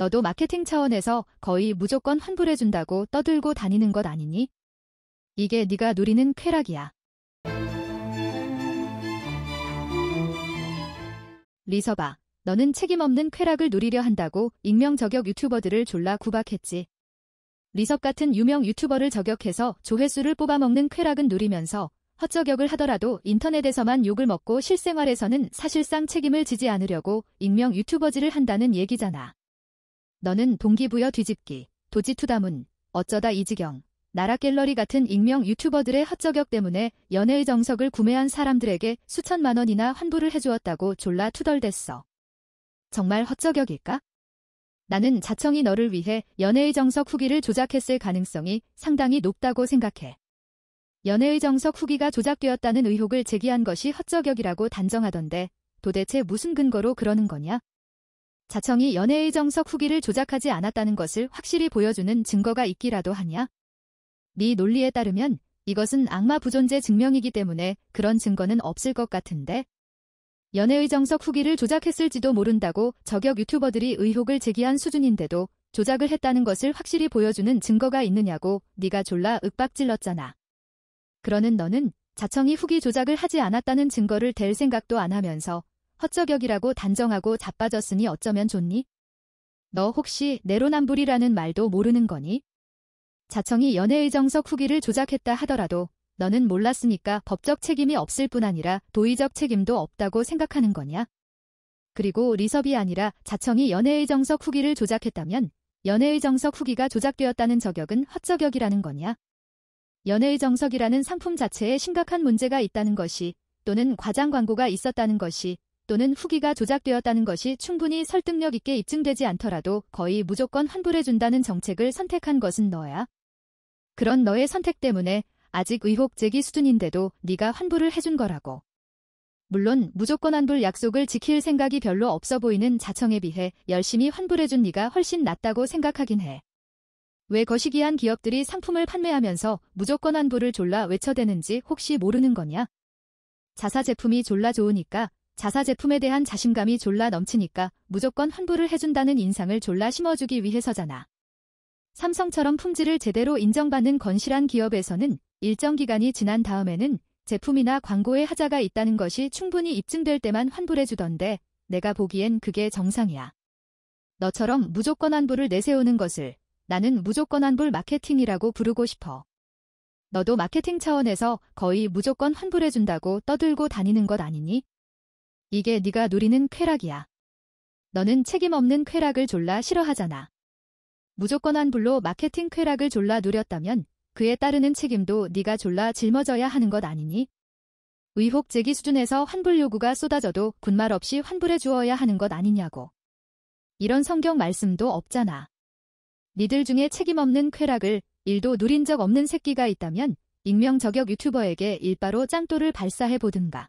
너도 마케팅 차원에서 거의 무조건 환불해준다고 떠들고 다니는 것 아니니? 이게 네가 누리는 쾌락이야. 리서바, 너는 책임없는 쾌락을 누리려 한다고 익명 저격 유튜버들을 졸라 구박했지. 리섭 같은 유명 유튜버를 저격해서 조회수를 뽑아먹는 쾌락은 누리면서 헛저격을 하더라도 인터넷에서만 욕을 먹고 실생활에서는 사실상 책임을 지지 않으려고 익명 유튜버질을 한다는 얘기잖아. 너는 동기부여 뒤집기, 도지투다문, 어쩌다 이지경, 나라갤러리 같은 익명 유튜버들의 헛저격 때문에 연애의 정석을 구매한 사람들에게 수천만 원이나 환불을 해주었다고 졸라 투덜댔어. 정말 헛저격일까? 나는 자청이 너를 위해 연애의 정석 후기를 조작했을 가능성이 상당히 높다고 생각해. 연애의 정석 후기가 조작되었다는 의혹을 제기한 것이 헛저격이라고 단정하던데 도대체 무슨 근거로 그러는 거냐? 자청이 연애의 정석 후기를 조작하지 않았다는 것을 확실히 보여주는 증거가 있기라도 하냐? 네 논리에 따르면 이것은 악마 부존재 증명이기 때문에 그런 증거는 없을 것 같은데 연애의 정석 후기를 조작했을지도 모른다고 저격 유튜버들이 의혹을 제기한 수준인데도 조작을 했다는 것을 확실히 보여주는 증거가 있느냐고 네가 졸라 윽박질렀잖아. 그러는 너는 자청이 후기 조작을 하지 않았다는 증거를 댈 생각도 안 하면서 헛쩌격이라고 단정하고 자빠졌으니 어쩌면 좋니? 너 혹시 내로남불이라는 말도 모르는 거니? 자청이 연애의 정석 후기를 조작했다 하더라도 너는 몰랐으니까 법적 책임이 없을 뿐 아니라 도의적 책임도 없다고 생각하는 거냐? 그리고 리섭이 아니라 자청이 연애의 정석 후기를 조작했다면 연애의 정석 후기가 조작되었다는 저격은 헛저격이라는 거냐? 연애의 정석이라는 상품 자체에 심각한 문제가 있다는 것이 또는 과장 광고가 있었다는 것이 또는 후기가 조작되었다는 것이 충분히 설득력 있게 입증되지 않더라도 거의 무조건 환불해준다는 정책을 선택한 것은 너야. 그런 너의 선택 때문에 아직 의혹 제기 수준인데도 네가 환불을 해준 거라고. 물론 무조건 환불 약속을 지킬 생각이 별로 없어 보이는 자청에 비해 열심히 환불해준 네가 훨씬 낫다고 생각하긴 해. 왜 거시기한 기업들이 상품을 판매하면서 무조건 환불을 졸라 외쳐대는지 혹시 모르는 거냐? 자사 제품이 졸라 좋으니까 자사 제품에 대한 자신감이 졸라 넘치니까 무조건 환불을 해준다는 인상을 졸라 심어주기 위해서잖아. 삼성처럼 품질을 제대로 인정받는 건실한 기업에서는 일정 기간이 지난 다음에는 제품이나 광고에 하자가 있다는 것이 충분히 입증될 때만 환불해주던데 내가 보기엔 그게 정상이야. 너처럼 무조건 환불을 내세우는 것을 나는 무조건 환불 마케팅이라고 부르고 싶어. 너도 마케팅 차원에서 거의 무조건 환불해준다고 떠들고 다니는 것 아니니? 이게 네가 누리는 쾌락이야. 너는 책임 없는 쾌락을 졸라 싫어하잖아. 무조건 환불로 마케팅 쾌락을 졸라 누렸다면 그에 따르는 책임도 네가 졸라 짊어져야 하는 것 아니니? 의혹 제기 수준에서 환불 요구가 쏟아져도 군말 없이 환불해 주어야 하는 것 아니냐고. 이런 성경 말씀도 없잖아. 니들 중에 책임 없는 쾌락을 일도 누린 적 없는 새끼가 있다면 익명 저격 유튜버에게 일바로 짱돌을 발사해 보든가.